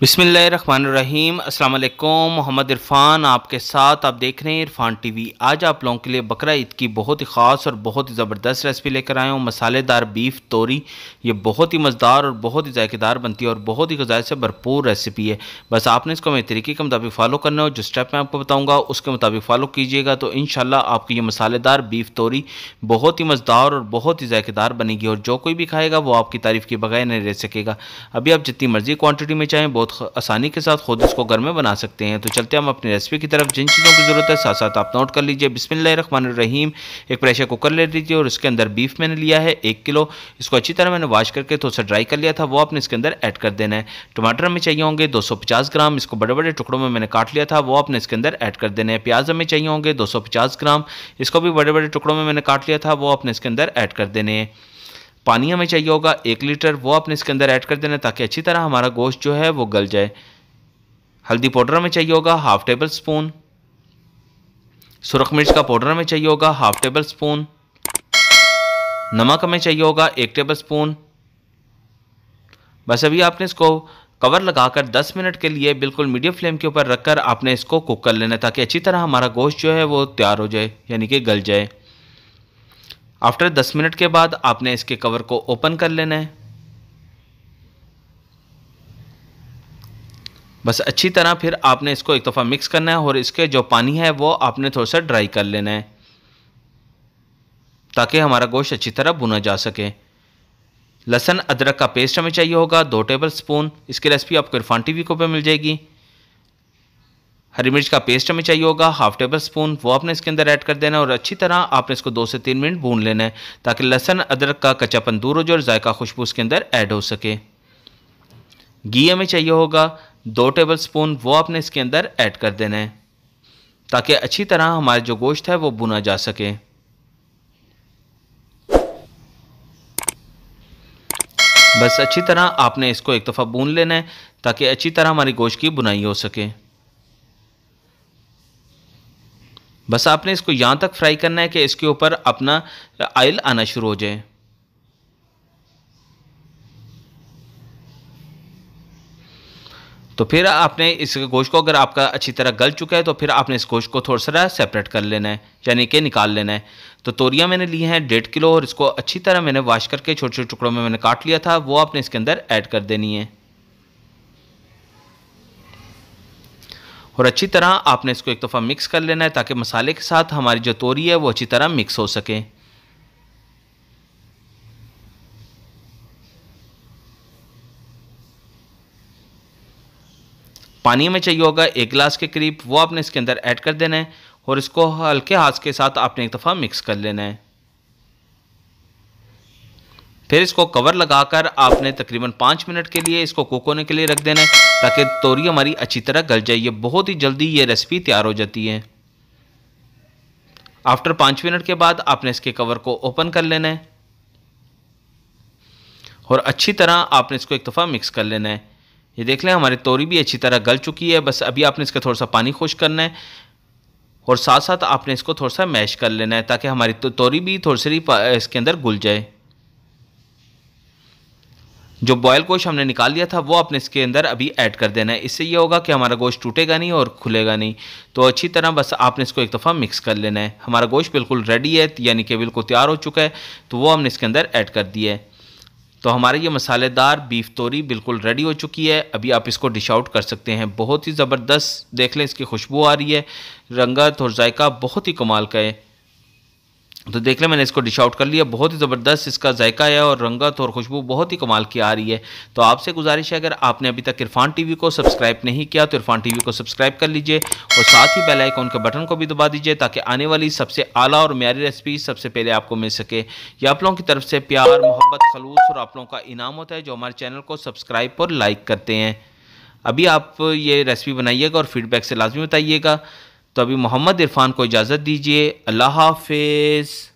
बिसमीम अल्लाम मोहम्मद इरफ़ान आपके साथ आप देख रहे हैं इरफान टीवी आज आप लोगों के लिए बकरा ईद की बहुत ही ख़ास और बहुत ही ज़बरदस्त रेसिपी लेकर आए हूँ मसालेदार बीफ तोरी ये बहुत ही मज़ेदार और बहुत ही जायकेदार बनती है और बहुत ही गज़ाए से भरपूर रेसिपी है बस आपने इसको मेरे तरीके के मुताबिक फ़ॉलो करना हो जो स्टेप मैं आपको बताऊँगा उसके मुताबिक फ़ॉलो कीजिएगा तो इन आपकी ये मसालेदार बीफ तोरी बहुत ही मज़ेदार और बहुत ही जायकेदार बनेगी और जो कोई भी खाएगा वो आपकी तारीफ़ के बगैर नहीं रह सकेगा अभी आप जितनी मर्ज़ी क्वान्टिटी में चाहें बहुत बहुत आसानी के साथ खुद उसको घर में बना सकते हैं तो चलते हम अपनी रेसिपी की तरफ जिन चीज़ों की ज़रूरत है साथ साथ आप नोट कर लीजिए बिस्मिल्लाहमान रहीम एक प्रेशर कुकर ले लीजिए और इसके अंदर बीफ मैंने लिया है एक किलो इसको अच्छी तरह मैंने वाश करके थोड़ा सा ड्राई कर लिया था वो आपने इसके अंदर ऐड कर देना है टमाटर हमें चाहिए होंगे पचास ग्राम इसको बड़े बड़े टुकड़ों में मैंने काट लिया था वो आपने इसके अंदर ऐड कर देने हैं प्याज हमें चाहिए होंगे पचास ग्राम इसको भी बड़े बड़े टुकड़ों में मैंने काट लिया था वो आपने इसके अंदर ऐड कर देने हैं पानी हमें चाहिए होगा एक लीटर वो आपने इसके अंदर ऐड कर देना ताकि अच्छी तरह हमारा गोश्त जो है वो गल जाए हल्दी पाउडर हमें चाहिए होगा हाफ़ टेबल स्पून सुरख मिर्च का पाउडर हमें चाहिए होगा हाफ़ टेबल स्पून नमक हमें चाहिए होगा एक टेबल स्पून बस अभी आपने इसको कवर लगाकर 10 मिनट के लिए बिल्कुल मीडियम फ्लेम के ऊपर रखकर आपने इसको कुक कर लेना ताकि अच्छी तरह हमारा गोश्त जो है वो तैयार हो जाए यानी कि गल जाए आफ्टर दस मिनट के बाद आपने इसके कवर को ओपन कर लेना है बस अच्छी तरह फिर आपने इसको एक दफ़ा मिक्स करना है और इसके जो पानी है वो आपने थोड़ा सा ड्राई कर लेना है ताकि हमारा गोश्त अच्छी तरह बुना जा सके लहसन अदरक का पेस्ट हमें चाहिए होगा दो टेबल स्पून इसकी रेसिपी आपको इरफान वी को पे मिल जाएगी हरी मिर्च का पेस्ट हमें चाहिए होगा हाफ टेबल स्पून वो आपने इसके अंदर ऐड कर देना और अच्छी तरह आपने इसको दो से तीन मिनट भून लेना है ताकि लहसन अदरक का कच्चापन दूर हो जाए और जायका खुशबू इसके अंदर ऐड हो सके घी हमें चाहिए होगा दो टेबल स्पून वो आपने इसके अंदर ऐड कर देना है ताकि अच्छी तरह हमारा जो गोश्त है वो बुना जा सके बस अच्छी तरह आपने इसको एक दफ़ा भून लेना है ताकि अच्छी तरह हमारी गोश्त की बुनाई हो सके बस आपने इसको यहाँ तक फ्राई करना है कि इसके ऊपर अपना आयल आना शुरू हो जाए तो फिर आपने इस गोश्त को अगर आपका अच्छी तरह गल चुका है तो फिर आपने इस गोश्त को थोड़ा सा सेपरेट कर लेना है यानी कि निकाल लेना है तो तोरिया मैंने ली हैं डेढ़ किलो और इसको अच्छी तरह मैंने वाश करके छोटे छोटे टुकड़ों में मैंने काट लिया था वो आपने इसके अंदर ऐड कर देनी है और अच्छी तरह आपने इसको एक दफ़ा मिक्स कर लेना है ताकि मसाले के साथ हमारी जो तोरी है वो अच्छी तरह मिक्स हो सके पानी में चाहिए होगा एक गिलास के करीब वो आपने इसके अंदर ऐड कर देना है और इसको हल्के हाथ के साथ आपने एक दफ़ा मिक्स कर लेना है फिर इसको कवर लगाकर आपने तकरीबन पाँच मिनट के लिए इसको कुक होने के लिए रख देना है ताकि तोरी हमारी अच्छी तरह गल जाए बहुत ही जल्दी ये रेसिपी तैयार हो जाती है आफ्टर पाँच मिनट के बाद आपने इसके कवर को ओपन कर लेना है और अच्छी तरह आपने इसको एक दफ़ा मिक्स कर लेना है ये देख लें हमारी तोरी भी अच्छी तरह गल चुकी है बस अभी आपने इसका थोड़ा सा पानी खुश करना है और साथ साथ आपने इसको थोड़ा सा मैश कर लेना है ताकि हमारी तो तोरी भी थोड़ी सी इसके अंदर घुल जाए जो बॉयल गोश्त हमने निकाल लिया था वो आपने इसके अंदर अभी ऐड कर देना है इससे ये होगा कि हमारा गोश्त टूटेगा नहीं और खुलेगा नहीं तो अच्छी तरह बस आपने इसको एक दफ़ा मिक्स कर लेना है हमारा गोश्त बिल्कुल रेडी है यानी कि बिल्कुल तैयार हो चुका है तो वो हमने इसके अंदर ऐड कर दिया है तो हमारे ये मसालेदार बीफ तोरी बिल्कुल रेडी हो चुकी है अभी आप इसको डिश आउट कर सकते हैं बहुत ही ज़बरदस्त देख लें इसकी खुशबू आ रही है रंगत और जायका बहुत ही कमाल का है तो देख लें मैंने इसको डिश आउट कर लिया बहुत ही ज़बरदस्त इसका जायका है और रंगत और खुशबू बहुत ही कमाल की आ रही है तो आपसे गुजारिश है अगर आपने अभी तक इरफान टीवी को सब्सक्राइब नहीं किया तो इरफान टीवी को सब्सक्राइब कर लीजिए और साथ ही बेल आइकॉन के बटन को भी दबा दीजिए ताकि आने वाली सबसे आला और म्यारी रेसिपी सबसे पहले आपको मिल सके ये आप लोगों की तरफ से प्यार मोहब्बत खलूस और आप लोगों का इनाम होता है जो हमारे चैनल को सब्सक्राइब और लाइक करते हैं अभी आप ये रेसिपी बनाइएगा और फीडबैक से लाजमी बताइएगा तो अभी मोहम्मद इरफान को इजाज़त दीजिए अल्लाह हाफिज़